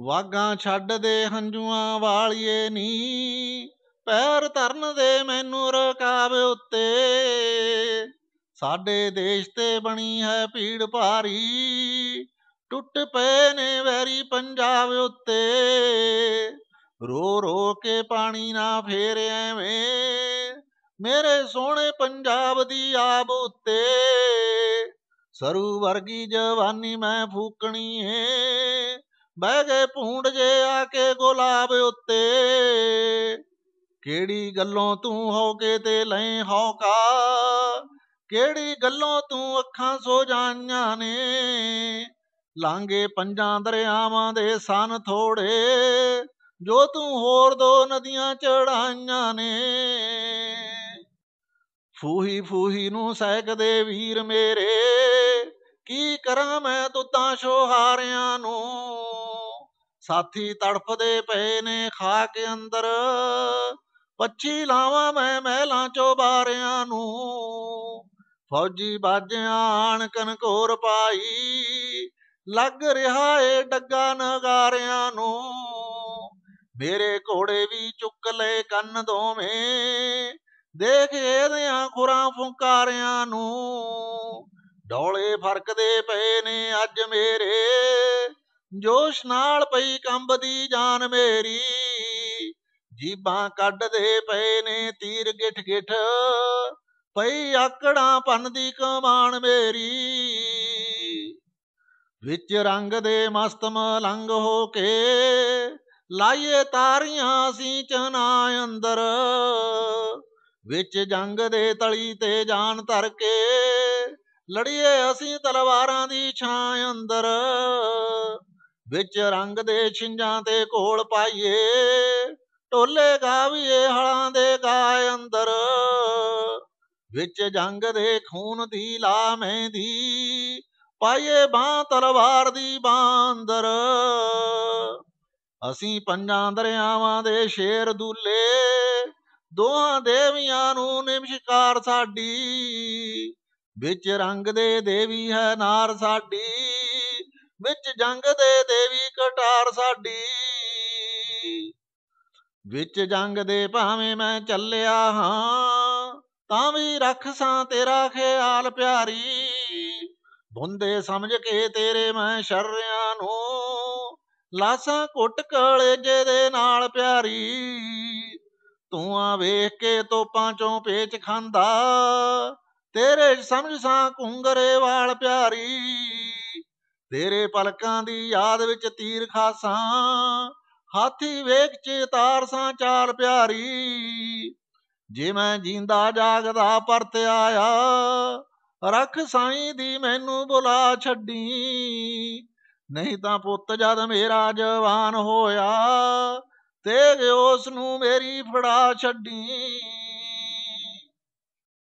ਵਾਗਾ ਛੱਡ ਦੇ ਹੰਝੂਆਂ ਵਾਲੀਏ ਨੀ ਪੈਰ ਧਰਨ ਦੇ ਮੈਨੂੰ ਰਕਾਬ ਉੱਤੇ ਸਾਡੇ ਦੇਸ਼ ਤੇ ਬਣੀ ਹੈ ਪੀੜ ਭਾਰੀ ਟੁੱਟ ਪਏ ਨੇ ਵੈਰੀ ਪੰਜਾਬ ਉੱਤੇ ਰੋ ਰੋ ਕੇ ਪਾਣੀ ਨਾ ਫੇਰ ਐਵੇਂ ਮੇਰੇ ਸੋਹਣੇ ਪੰਜਾਬ ਦੀ ਆਬ ਉੱਤੇ ਸਰੂ ਵਰਗੀ ਜਵਾਨੀ ਮੈਂ ਫੂਕਣੀ ਏ ਬਹਿ ਗਏ ਭੂੰਡ ਜੇ ਆ ਕੇ ਗੁਲਾਬ ਉੱਤੇ ਕਿਹੜੀ ਗੱਲੋਂ ਤੂੰ ਹੋ ਕੇ ਤੇ ਲੈ ਹੌਕਾ ਕਿਹੜੀ ਗੱਲੋਂ ਤੂੰ ਅੱਖਾਂ ਸੋ ਜਾਣੀਆਂ ਨੇ ਲਾਂਗੇ ਪੰਜਾਂ ਦਰਿਆਵਾਂ ਦੇ ਸਨ ਥੋੜੇ ਜੋ ਤੂੰ ਹੋਰ ਦੋ ਨਦੀਆਂ ਚੜਾਈਆਂ ਨੇ ਫੂਹੀ ਫੂਹੀ ਨੂੰ ਸਹਿਕਦੇ ਵੀਰ ਮੇਰੇ ਕੀ ਕਰਾਂ ਮੈਂ ਤਾਂ ਸ਼ੋਹਾਰਿਆਂ ਨੂੰ ਸਾਥੀ ਤੜਫਦੇ ਪਏ ਨੇ ਖਾ ਕੇ ਅੰਦਰ ਪੱਛੀ ਲਾਵਾਂ ਮੈਂ ਮਹਿਲਾਂ ਚੋਂ ਬਾਰਿਆਂ ਨੂੰ ਫੌਜੀ ਬਾਜਿਆਂ ਆਣ ਕਨਕੋਰ ਪਾਈ ਲੱਗ ਰਿਹਾ ਏ ਡੱਗਾ ਨਗਾਰਿਆਂ ਨੂੰ ਮੇਰੇ ਘੋੜੇ ਵੀ ਚੁੱਕ ਲਏ ਕੰਨ ਦੋਵੇਂ ਦੇਖ ਇਹਦਿਆਂ ਖੁਰਾਂ ਫੁੰਕਾਰਿਆਂ ਨੂੰ ਡੋਲੇ ਫਰਕਦੇ ਪਏ ਨੇ ਅੱਜ ਮੇਰੇ ਜੋਸ਼ ਨਾਲ ਪਈ ਕੰਬਦੀ ਜਾਨ ਮੇਰੀ ਜੀਬਾਂ ਕੱਢਦੇ ਪਏ ਨੇ ਤੀਰ ਗਿਠ ਗਿਠ ਪਈ ਆਕੜਾਂ ਦੀ ਕਮਾਨ ਮੇਰੀ ਵਿੱਚ ਰੰਗ ਦੇ ਮਸਤ ਮਲੰਗ ਹੋ ਕੇ ਲਾਈਏ ਤਾਰੀਆਂ ਸੀ ਚਨਾ ਅੰਦਰ ਵਿੱਚ ਜੰਗ ਦੇ ਤਲੀ ਤੇ ਜਾਨ ਧਰ ਕੇ ਲੜੀਏ ਅਸੀਂ ਤਲਵਾਰਾਂ ਦੀ ਛਾਂ ਅੰਦਰ ਵਿੱਚ ਰੰਗ ਦੇ ਛਿੰਜਾਂ ਤੇ ਕੋਲ ਪਾਈਏ ਟੋਲੇ ਗਾਵੀਏ ਹਲਾਂ ਦੇ ਗਾਏ ਅੰਦਰ ਵਿੱਚ ਜੰਗ ਦੇ ਖੂਨ ਦੀ ਲਾ ਮਹਿੰਦੀ ਪਾਈਏ ਬਾਹ ਤਲਵਾਰ ਦੀ ਬਾਂਦਰ ਅਸੀਂ ਪੰਜਾਂ ਦਰਿਆਵਾਂ ਦੇ ਸ਼ੇਰ ਦੂਲੇ ਦੋਹਾਂ ਦੇਵੀਆਂ ਨੂੰ ਨਿਮਸ਼ਕਾਰ ਸਾਡੀ ਵਿੱਚ ਰੰਗ ਦੇ ਦੇਵੀ ਹੈ ਨਾਰ ਸਾਡੀ ਵਿੱਚ ਜੰਗ ਦੇ ਦੇਵੀ ਕਟਾਰ ਸਾਡੀ ਵਿੱਚ ਜੰਗ ਦੇ ਭਾਵੇਂ ਮੈਂ ਚੱਲਿਆ ਹਾਂ ਤਾਂ ਵੀ ਰੱਖ ਸਾਂ ਤੇਰਾ ਖਿਆਲ ਪਿਆਰੀ ਬੁੰਦੇ ਸਮਝ ਕੇ ਤੇਰੇ ਮੈਂ ਸ਼ਰਿਆਂ ਨੂੰ ਲਾਸਾਂ ਕੁੱਟ ਕਲੇ ਜਿਹਦੇ ਨਾਲ ਪਿਆਰੀ ਤੂੰ ਆ ਵੇਖ ਕੇ ਤੋਪਾਂ ਚੋਂ ਪੇਚ ਖਾਂਦਾ ਤੇਰੇ ਸਮਝ ਸਾਂ ਕੁੰਗਰੇ ਵਾਲ ਪਿਆਰੀ ਤੇਰੇ ਪਲਕਾਂ ਦੀ ਯਾਦ ਵਿੱਚ ਤੀਰ ਖਾਸਾਂ ਹਾਥੀ ਵੇਖ ਚੇਤਾਰਸਾਂ ਚਾਲ ਪਿਆਰੀ ਜੇ ਮੈਂ ਜਿੰਦਾ ਜਾਗਦਾ ਪਰਤ ਆਇਆ ਰੱਖ ਸਾਈਂ ਦੀ ਮੈਨੂੰ ਬੁਲਾ ਛੱਡੀ ਨਹੀਂ ਤਾਂ ਪੁੱਤ ਜਦ ਮੇਰਾ ਜਵਾਨ ਹੋਇਆ ਤੇ ਉਸ ਨੂੰ ਮੇਰੀ ਫੜਾ ਛੱਡੀ